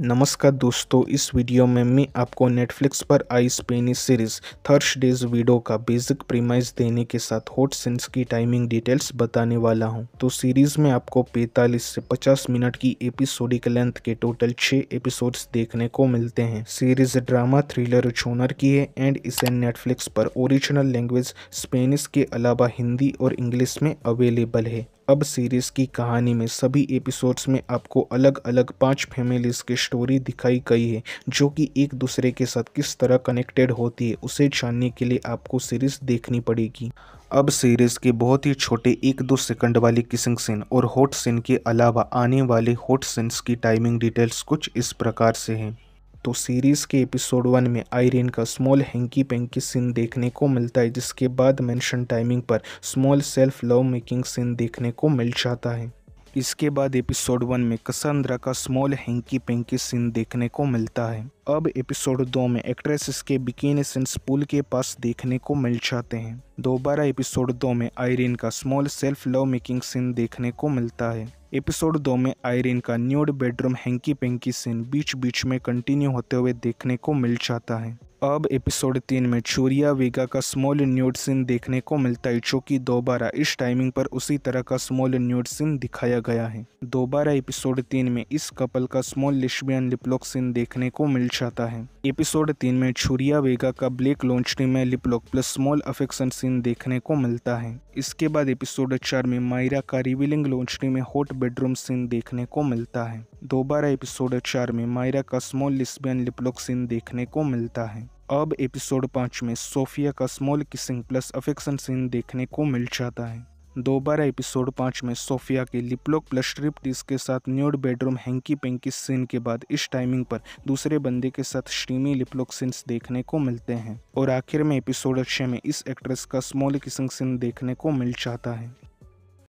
नमस्कार दोस्तों इस वीडियो में मैं आपको नेटफ्लिक्स पर आई Spanish series Thursday's widows का बेसिक प्रीमाइज देने के साथ हॉट सेंस की टाइमिंग डिटेल्स बताने वाला हूं। तो सीरीज में आपको 45 से 50 मिनट की एपिसोडिक लेंथ के टोटल 6 एपिसोड्स देखने को मिलते हैं सीरीज ड्रामा थ्रिलर चोनर की है एंड इसे नेटफ्लिक्स पर ओरिजिनल लैंग्वेज स्पेनिश के अलावा हिंदी और इंग्लिश में अवेलेबल है अब सीरीज़ की कहानी में सभी एपिसोड्स में आपको अलग अलग पांच फैमिलीज़ की स्टोरी दिखाई गई है जो कि एक दूसरे के साथ किस तरह कनेक्टेड होती है उसे जानने के लिए आपको सीरीज़ देखनी पड़ेगी अब सीरीज़ के बहुत ही छोटे एक दो सेकंड वाली किसिंग सीन और हॉट सीन के अलावा आने वाले हॉट सीन्स की टाइमिंग डिटेल्स कुछ इस प्रकार से हैं तो सीरीज़ के एपिसोड वन में आयरिन का स्मॉल हैंकी पेंकी सीन देखने को मिलता है जिसके बाद मेंशन टाइमिंग पर small self love making scene देखने को मिल जाता है इसके बाद एपिसोड वन में कसंद्रा का स्मॉल हैंकी पेंकी सीन देखने को मिलता है अब एपिसोड दो में एक्ट्रेसेस के बिकिनी सीन्स पुल के पास देखने को मिल जाते हैं दोबारा एपिसोड दो में आयरिन का small self love making scene देखने को मिलता है एपिसोड दो में आयरिन का nude bedroom hanky panky scene बीच बीच में कंटिन्यू होते हुए देखने को मिल जाता है अब एपिसोड तीन में चूरिया वेगा का स्मॉल न्यूड सीन देखने को मिलता है जो कि दोबारा इस टाइमिंग पर उसी तरह का स्मॉल न्यूड सीन दिखाया गया है दोबारा एपिसोड तीन में इस कपल का स्मॉल लिशबियन लिपलॉक सीन देखने को मिल जाता है एपिसोड तीन में छुरिया वेगा का ब्लैक लॉन्चरी में lip lock plus small affection scene देखने को मिलता है इसके बाद एपिसोड चार में मायरा का रिविलिंग लॉन्चरी में हॉट बेडरूम सीन देखने को मिलता है दोबारा एपिसोड चार में मायरा का स्मॉल लिस्बियन लिपलॉक सीन देखने को मिलता है अब एपिसोड पाँच में सोफिया का small kissing plus affection scene देखने को मिल जाता है दोबारा एपिसोड पाँच में सोफिया के लिपलॉक प्लस स्ट्रिप टीस के साथ nude bedroom hanky panky scene के बाद इस टाइमिंग पर दूसरे बंदे के साथ स्ट्रीमी लिपलॉक सीन्स देखने को मिलते हैं और आखिर में एपिसोड अच्छे में इस एक्ट्रेस का स्मॉल किसिंग सीन देखने को मिल जाता है